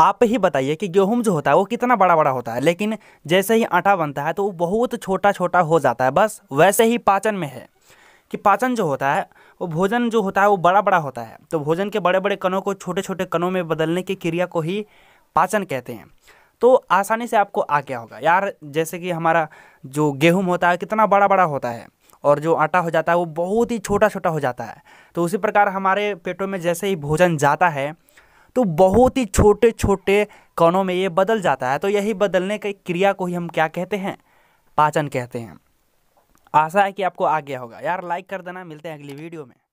आप ही बताइए कि गेहूं जो होता है वो कितना बड़ा बड़ा होता है लेकिन जैसे ही आटा बनता है तो वो बहुत छोटा छोटा हो जाता है बस वैसे ही पाचन में है कि पाचन जो होता है वो भोजन जो होता है वो बड़ा बड़ा होता है तो भोजन के बड़े बड़े कणों को छोटे छोटे कणों में बदलने की क्रिया को ही पाचन कहते हैं तो आसानी से आपको आ गया होगा यार जैसे कि हमारा जो गेहूँ होता है कितना बड़ा बड़ा होता है और जो आटा हो जाता है वो बहुत ही छोटा छोटा हो जाता है तो उसी प्रकार हमारे पेटों में जैसे ही भोजन जाता है तो बहुत ही छोटे छोटे कणों में ये बदल जाता है तो यही बदलने की क्रिया को ही हम क्या कहते हैं पाचन कहते हैं आशा है कि आपको आ गया होगा यार लाइक कर देना मिलते हैं अगली वीडियो में